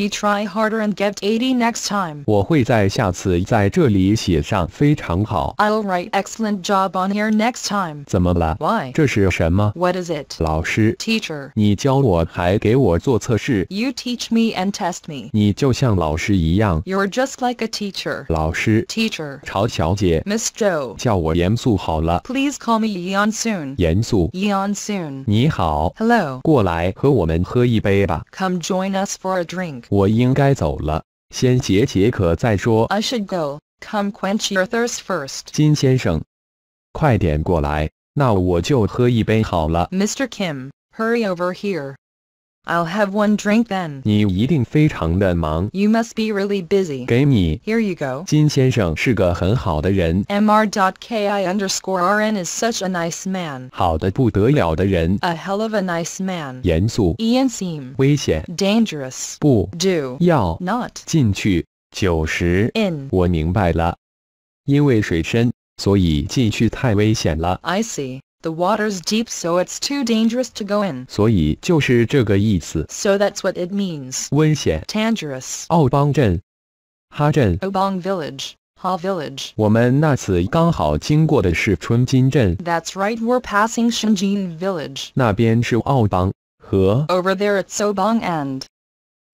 you try harder and get eighty next time,
我会在下次在这里写上非常好.
i will write excellent job on here next time。
怎么了？Why? 怎么了？Why？这是什么
？What is it？老师，Teacher，
你教我还给我做测试
？You teach me and test me. me。
你就像老师一样。
You're just like a teacher. teacher。老师，Teacher，
曹小姐
，Miss Zhou，
叫我严肃好了。
Please call me Yan Soon。严肃，Yan Soon。
你好，Hello，过来和我们喝一杯吧。
Come join us for a drink. drink。
我应该走了，先解解渴再说。I
should go. Come quench your thirst first.
金先生，快点过来。那我就喝一杯好了。
Mr. Kim, hurry over here. I'll have one drink then.
你一定非常的忙。
You must be really busy. 给你。Here you go. R.N. is such a nice man.
好的不得了的人。
A hell of a nice man. 严肃。Ian seem. 危险。Dangerous. 不。Do. 要。Not.
进去。九十。In. 我明白了。因为水深。所以进去太危险了。
I see. The water's deep, so it's too dangerous to go in.
所以就是这个意思。
So that's what it means. 危险。Dangerous.
奥邦镇，哈镇。
Obong Village. Ha Village.
我们那次刚好经过的是春金镇。
That's right, we're passing Shengjin Village.
那边是奥邦和。
Over there, it's Obong and.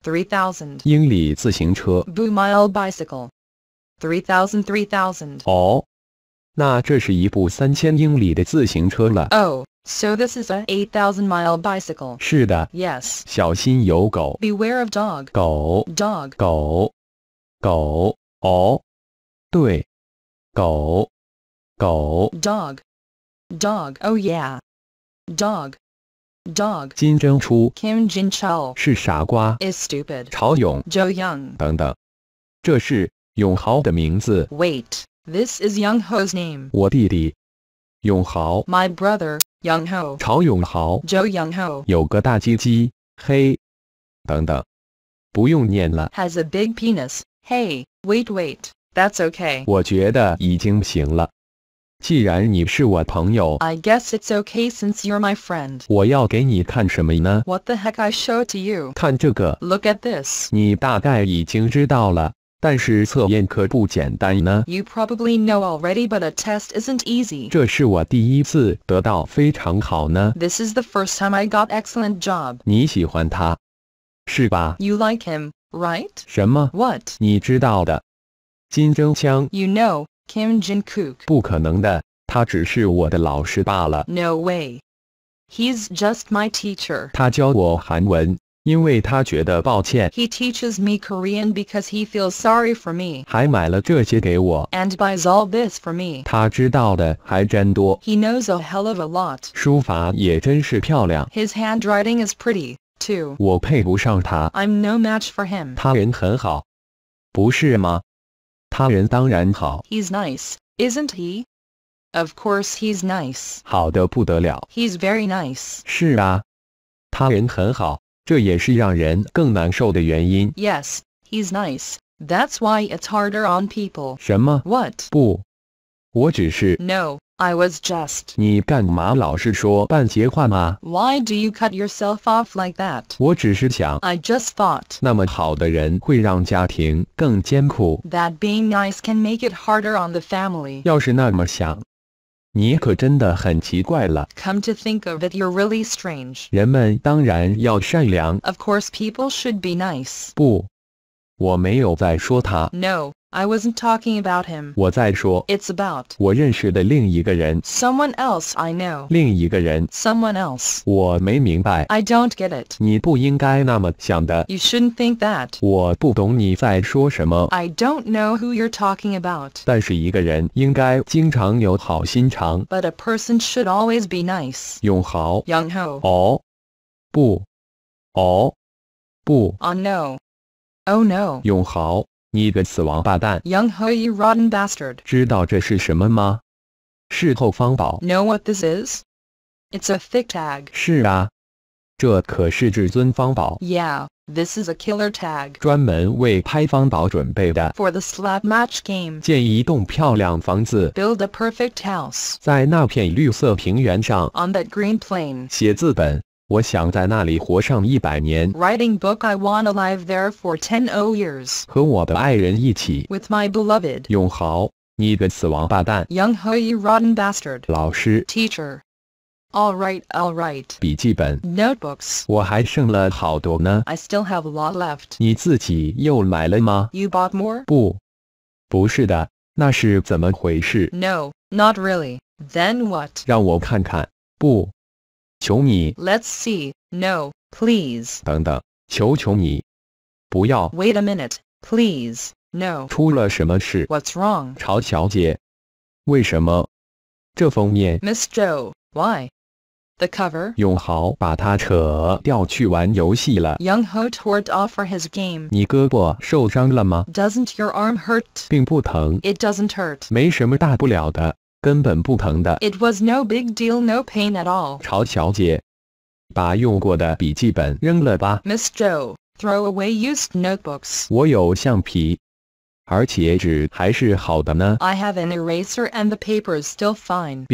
3,000.
英里自行车。
Blue Mile Bicycle. 3,000, 3,000.
哦。那这是一部三千英里的自行车了。Oh,
so this is a 8,000-mile bicycle. 是的。Yes.
小心有狗。
Beware of dog.
狗。Dog. 狗。狗。哦，对。狗。狗。
Dog. Dog. Oh yeah. Dog. Dog. Kim Jin Chul
是傻瓜。Is
stupid. 朝勇。Zhou Young
等等。这是永豪的名字。
Wait. This is Young Ho's name.
我弟弟永豪
My brother, Young Ho.
曹永豪 Joe
Young Ho Has a big penis. Hey, wait wait, that's okay. I guess it's okay since you're my friend.
What
the heck I show to you? Look at this.
你大概已经知道了。you
probably know already, but a test isn't easy. This is the first time I got excellent job. You like him, right?
What? You know Kim Jin Kook. 不可能的，他只是我的老师罢了。
No way. He's just my teacher.
他教我韩文。he
teaches me Korean because he feels sorry for me.
And
buys all this for me.
He
knows a hell of a lot. His handwriting is pretty, too.
i
am no match for him. He's nice, isn't he? Of course he's nice.
He's
very nice.
是啊，他人很好。这也是让人更难受的原因。
Yes, he's nice. That's why it's harder on people.
什么？What？不，我只是。
No, I was just.？Why do you cut yourself off like that？
我只是想。I
just thought.
那么好的人会让家庭更艰苦。
That being nice can make it harder on the family.
要是那么想，你可真的很奇怪了。
Come to think of it, you're really strange.
人们当然要善良。Of
course, people should be nice.
不。我没有在说他。
No, I wasn't talking about him.
我在说 It's about 我认识的另一个人。
Someone else I know.
另一个人。Someone else. 我没明白。I
don't get it.
你不应该那么想的。You shouldn't think that. 我不懂你在说什么。
I don't know who you're talking about.
但是一个人应该经常有好心肠。
But a person should always be nice.
永豪。Young Ho. 哦，不，哦，不。Oh
no. Oh no!
永豪，你个死王八蛋
！Young Ho, you rotten bastard! Know what this is? It's a thick tag.
是啊，这可是至尊方宝。
Yeah, this is a killer tag. For the slap match game.
Build
a perfect house.
在那片绿色平原上。
On that green plain.
写字本。我想在那里活上一百年。
Writing book I wanna live there for ten oh years. o years。
和我的爱人一起。
With my beloved。
永豪，你个死王八蛋。
Young Ho you rotten bastard. All right, all right. bastard。老师。Teacher。All right,
我还剩了好多呢。I
still have a lot left.
left。你自己又买了吗
？You bought more? more？
不，不是的，那是怎么回事
？No, not really. Then what?
让我看看。不。求你
，Let's see, no, Wait a minute, please, no，
出了什么事
？What's？Miss Joe, the cover.
永豪把他扯掉去玩游戏了。
Young Ho tore off for his game.
does not your arm hurt? 并不疼。
It doesn't hurt.
没什么大不了的。it
was no big deal, no pain at all.
曹小姐，把用过的笔记本扔了吧。
Miss Zhou, throw away used notebooks.
I
have an eraser and the paper is still fine.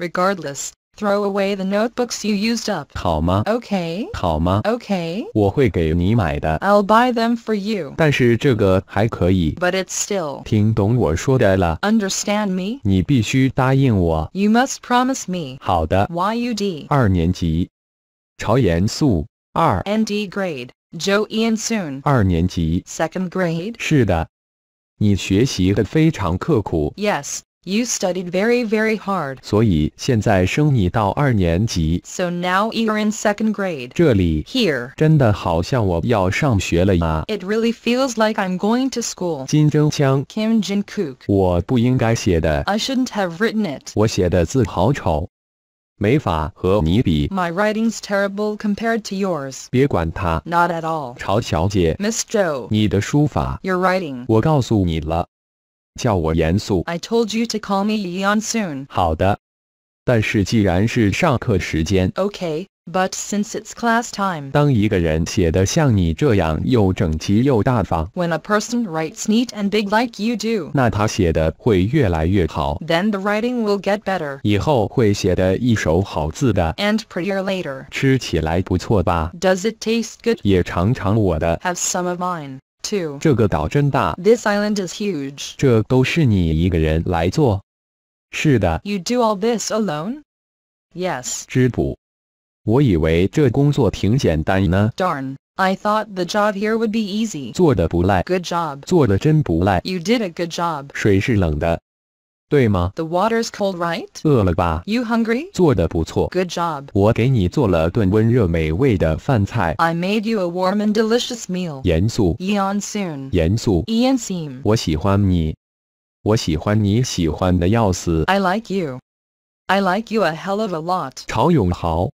Regardless, Throw away the notebooks you used up. Okay. Okay. 好吗 okay i
我会给你买的。
I'll buy them for you. But it's still. Understand me? You must promise me. 好的。YUD.
二年级，超严肃。二。ND grade.
Joe Ian Soon.
Second grade. 是的，你学习的非常刻苦。
Yes. You studied very, very hard. So now you're in second grade.
这里 here It
really feels like I'm going to school.
金真枪 Kim Jin Kook I should
shouldn't have written it. My writing's terrible compared to yours.
Not at all. 曹小姐。
Miss Zhou，
你的书法。
Your writing. 我
告诉你了。
I told you to call me Leon soon. OK, but since it's class time. when a person writes neat and big like you do, then the writing will get better And prettier later. Does it taste good? Have some of mine. 2. 这
个岛真大。This island is huge.
You do all this alone? Yes. Darn. I thought the job here would be
easy. Good job. You did a good job. 水是冷的。the water's cold, right? You hungry? Good job. I
made you a warm and delicious meal. 严肃。Eon Soon. 严肃。Eon Sim. I like you. I like you a hell of a lot.
曹永豪，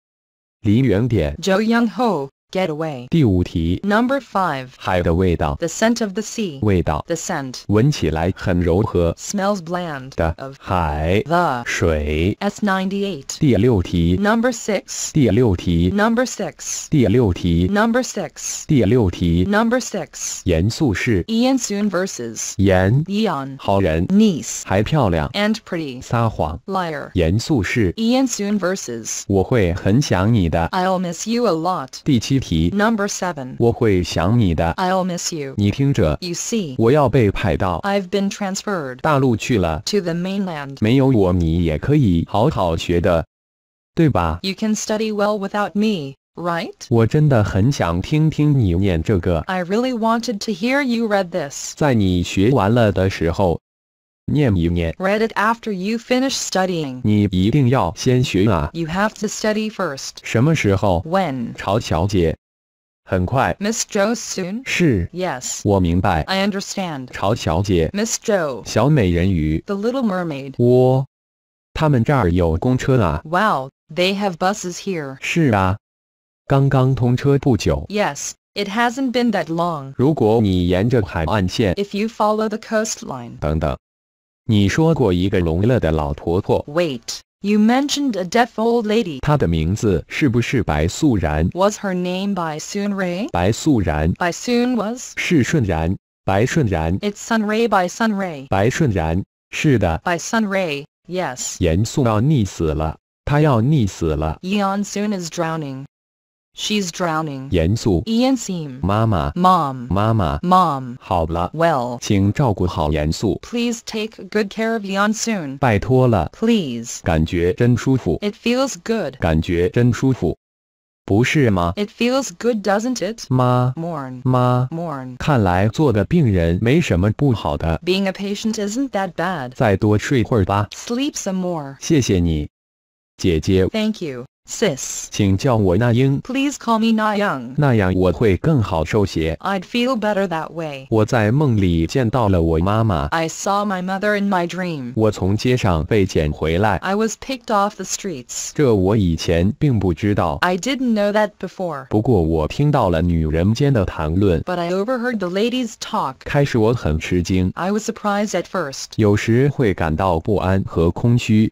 离远点。
Zhou Young Ho. Get away. Number five.
The
scent of the sea. The scent. Smells bland. 的 of
海 the 水。S98.
Number six.
Number
six.
Number six.
Number six.
严肃是
Ian Soon versus 严 Leon
好人 Nice 还漂亮
and pretty 撒谎 liar
严肃是
Ian Soon versus
我会很想你的
I'll miss you a lot
第七。习题。
Number seven，
我会想你的。
I'll miss you。
你听着，You see，我要被派到。
I've been transferred。
大陆去了。To
the mainland。
没有我，你也可以好好学的，对吧
？You can study well without me。Right？
我真的很想听听你念这个。
I really wanted to hear you read this。
在你学完了的时候，念一念.
Read it after you finish studying.
你一定要先学啊.
You have to study first.
什么时候? When. 朝小姐。很快. Miss Zhou soon? 是. Yes. I
understand. Miss Zhou. The Little Mermaid.
我。他们这儿有公车啊。
Wow, er they have buses here. Yes, It hasn't been that long.
If
you follow the coastline，
等等，Wait,
you mentioned a deaf old lady. Was her name Bai Sunray?
By Sun was. 是顺然，白顺然。
It's Sunray Bai Sunray. Sun Sunray, yes.
严肃要溺死了，她要溺死了。
Yeon Sun is drowning. She's drowning. 严肃 Ian Seam.
妈妈 Mom. 妈妈 Mom. Well. 请照顾好严肃。
Please take good care of Yan soon.
拜托了。
Please.
感觉真舒服。
It feels good.
感觉真舒服。不是吗
？It feels good, doesn't it? 妈，mourn，妈，mourn。
看来做个病人没什么不好的。
Being a patient isn't that bad.
再多睡会儿吧。
Sleep some more.
谢谢你，姐姐。
Thank you. Sis.
please
call me Na Young. i would feel better that way. I saw my mother in my dream.
I was
picked off the streets. I did didn't know that before. But I overheard the ladies talk.
I
was surprised at first.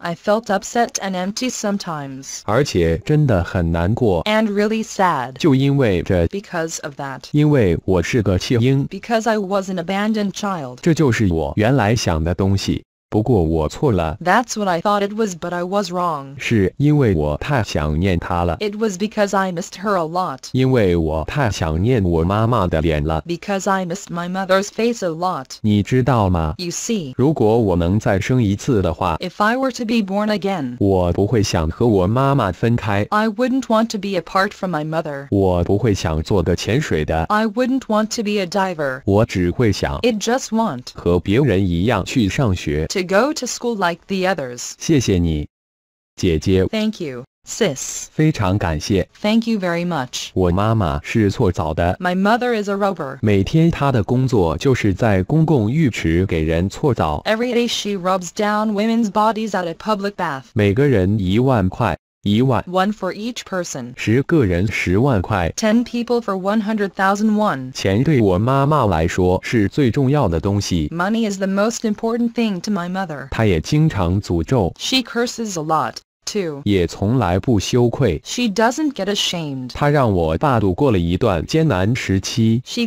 I felt upset and empty sometimes.
而且。真的很难过，就因为这，因为我是个弃婴，这就是我原来想的东西。不过我错了。
That's what I thought it was, but I was wrong.
是因为我太想念她了。
It was because I missed her a lot.
因为我太想念我妈妈的脸了。Because
I missed my mother's face a lot.
see, see，如果我能再生一次的话
，If I were to be born again, I would wouldn't want to be apart from my mother.
我不会想做个潜水的。
I wouldn't want to be a diver.
我只会想，It
just want
和别人一样去上学。
To go to school like the others.
Thank
you, sis. you very much.
My
mother is a rower. Every day she rubs down women's bodies at a public bath.
每个人一万块。一万
one for each person，
十个人十万块
ten people for one hundred Money is the most important thing to my mother. She curses a lot。she does doesn't get ashamed. She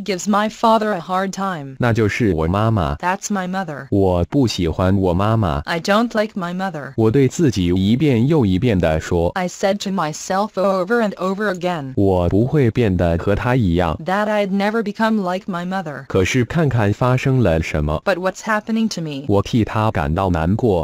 gives my father a hard time.
That's
my mother. I do don't like my mother. I said to myself over and over again. That i I'd never become like my mother. But what's happening to me?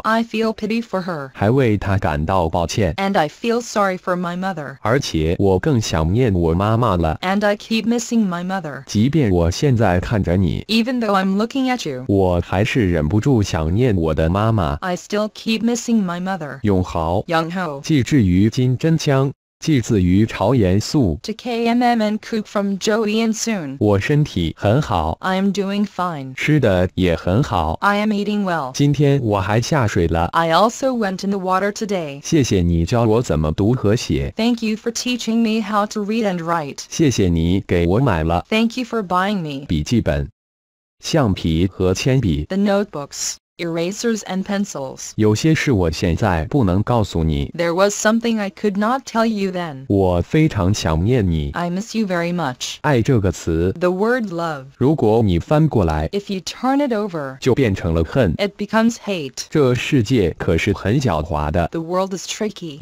I feel pity for her.
还为她感到。好抱歉。
And I feel sorry for my mother.
而且我更想念我妈妈了。
And I keep missing my mother.
even
though I'm looking at you.
我还是忍不住想念我的妈妈。
I still keep missing my mother.
永豪，杨后，继至于金真枪。继子于朝延素。
To KMM and Coop from Joey and Soon。
我身体很好。
I am doing fine。
吃的也很好。
I am eating well。
今天我还下水了。
I also went in the water today。
谢谢你教我怎么读和写。
Thank you for teaching me how to read and write。
谢谢你给我买了。
Thank you for buying me
笔记本、橡皮和铅笔。
The notebooks。erasers and pencils. There was something I could not tell you then.
I miss you very much. The word love.
If you turn it over,
it
becomes hate.
The
world is tricky.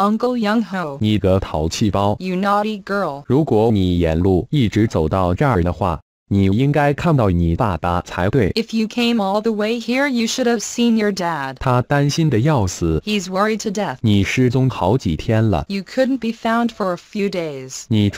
Uncle Young you naughty girl.
如果你沿路一直走到这儿的话。if
you came all the way here, you should have seen your dad.
He's
worried to death.
You could
couldn't be found for a few days. You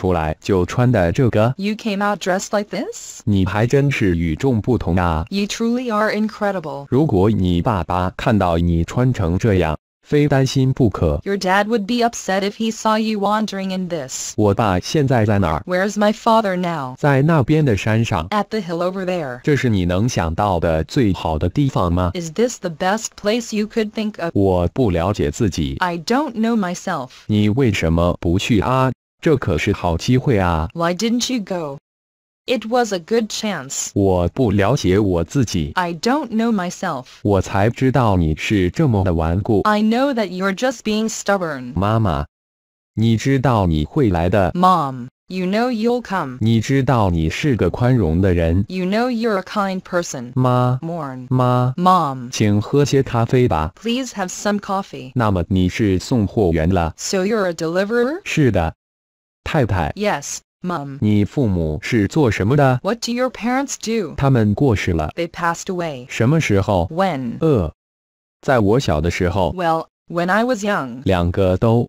came out dressed like this.
你还真是与众不同啊。
You truly are incredible.
如果你爸爸看到你穿成这样。your
dad would be upset if he saw you wandering in this.
Where's
my father now? At the hill over there. this the best place you could think of? I do don't know myself.
Why did
didn't you go? It was a good chance. I do don't know myself. I know that you're just being stubborn.
Mom, you
know you'll come. You know you're a kind person.
Mom, 妈，Morn.
Please have some coffee.
So you
you're a deliverer? yes. Mom.
what
do your parents do?
They
passed away.
什么时候？When? Well,
when I was young.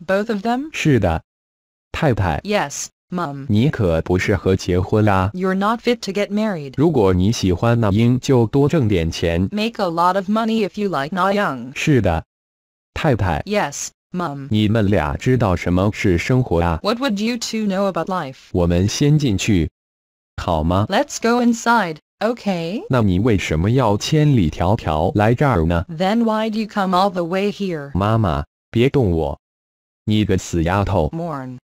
Both of them? Yes, Mom. you are not fit to get married. make a lot of money if you like Na Young. Yes, what would you two know about life? let us go inside. Okay. Then why do you come all the way here? here？
妈妈，别动我！你个死丫头
！Morn.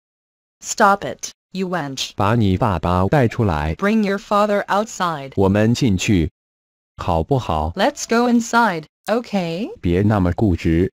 Stop it, you wench.
把你爸爸带出来！Bring your father
outside. let us go inside. Okay.
别那么固执。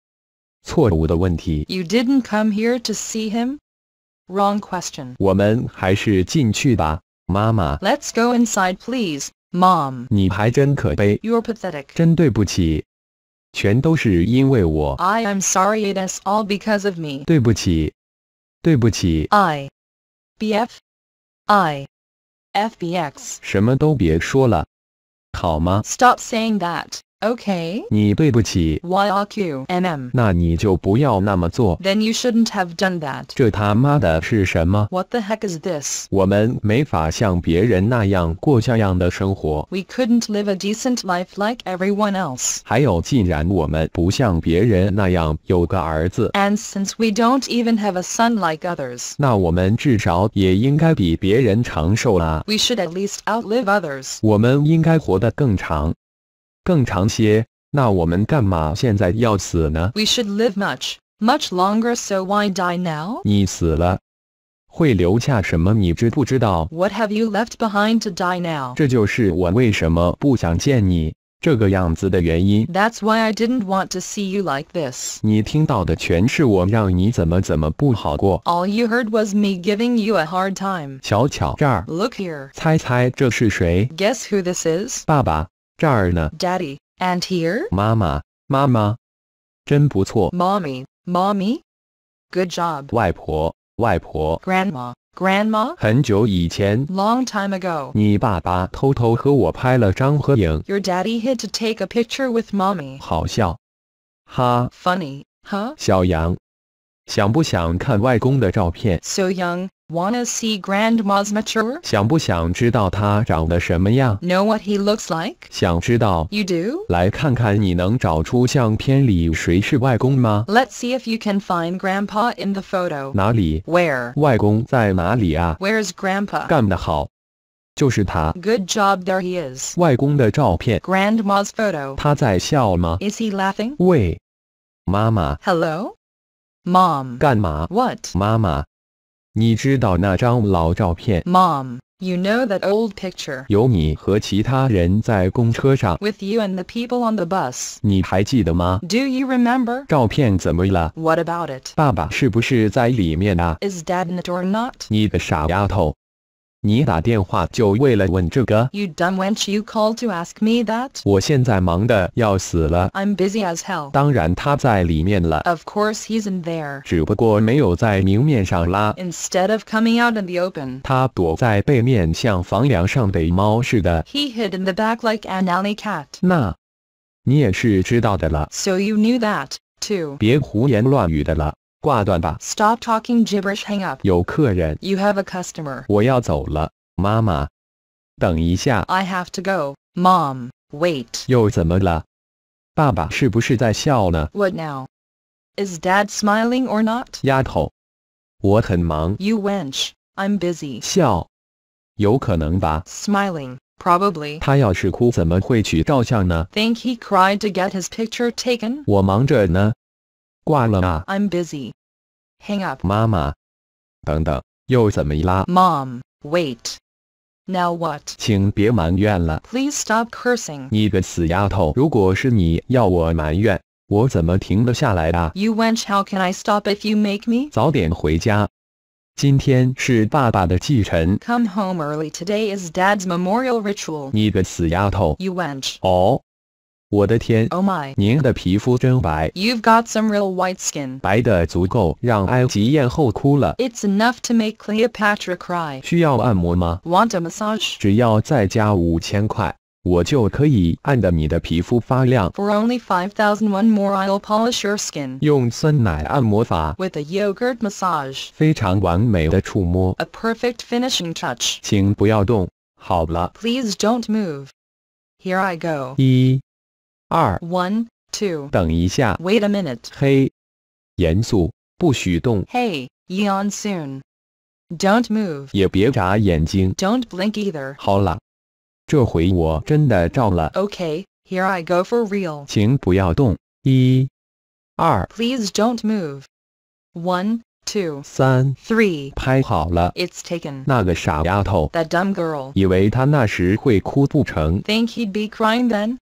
You did
didn't come here to see him. Wrong question.
let
us go inside, please, Mom.
you are pathetic. I
am sorry. It's all because of me. 对
不起，对不起。
I, BF, I, FBX. Stop saying that. Okay.
are you shouldn't have done that.
What the heck is this? We could couldn't live a decent life like everyone else. And since we don't even have a son like We should at least outlive others.
我们应该活得更长。更长些。那我们干嘛现在要死呢
？We should live much, much longer, so why die now?
你死了，会留下什么？你知不知道
？What have you left behind to die now?
这就是我为什么不想见你这个样子的原因。
That's why I didn't want to see you like
this. 你听到的全是我让你怎么怎么不好过。
All you heard was me giving you a hard time.
瞧瞧这儿
，Look here.
猜猜这是谁
？Guess who this is?
爸爸。Darna,
Daddy, and here?
Mama, Mama. 真不错.
Mommy, Mommy. Good job.
外婆,外婆.
Grandma, Grandma.
很久以前,
Long time ago.
你爸爸偷偷和我拍了张合影.
Your daddy hid to take a picture with mommy.
好笑。哈。
Funny, huh?
小杨，想不想看外公的照片
？So young, Wanna see grandma's mature?
想不想知道他长得什么样?
Know what he looks like?
想知道? You do? 来看看你能找出相片里谁是外公吗?
let us see if you can find grandpa in the photo. 哪里? Where?
外公在哪里啊?
Where's grandpa?
Good
job, there he is.
外公的照片。Grandma's photo. 他在笑吗?
Is he laughing? Hello,
mom. 干嘛? What? 妈妈。你知道那张老照片
？Mom, you know that old picture. With you and the people on the bus.
Do
you remember? What about it?
爸爸是不是在里面啊
？Is Dad in it or not? You dumb wench, you called to ask me that.
我现在忙得要死了。
I'm busy as hell.
当然他在里面了。Of
course he's in there.
只不过没有在明面上拉。
Instead of coming out in the open.
他躲在背面，像房梁上的猫似的。
He hid in the back like an alley cat.
那，你也是知道的了。So
you knew that.
别胡言乱语的了。
Stop talking gibberish. Hang up. You have a customer. I have to go. Mom, wait.
What
now? Is Dad smiling or not?
You wench.
I'm busy. Smiling Probably.
Think
he cried to get his picture taken?
我忙着呢。挂了啊
？I'm busy. Hang up.？Mom, wait. Now what?
请别埋怨了。
Please stop cursing.？You wench, how can I stop if you make me?
早点回家。今天是爸爸的祭晨。
Come home early. Today is Dad's memorial
ritual.！You wench. 哦。Oh. Oh 我的天 oh you my！您的皮肤真白。
You've got some real white skin. skin。
白的足够让埃及艳后哭了。
It's enough to make Cleopatra cry. cry。需
要按摩吗
？Want a massage? For only five thousand one more, I'll polish your skin. With a yogurt massage,
a
perfect finishing touch. Please do don't move. Here I go.
一。二
one two
等一下
wait a minute
嘿，严肃，不许动
hey yawn soon don't move
也别眨眼睛 don't
blink either
好了，这回我真的照了
okay here I go for real
请不要动一二
please don't move one two 三 three
拍好了
it's taken
那个傻丫头
that dumb girl
以为她那时会哭不成
think he'd be crying then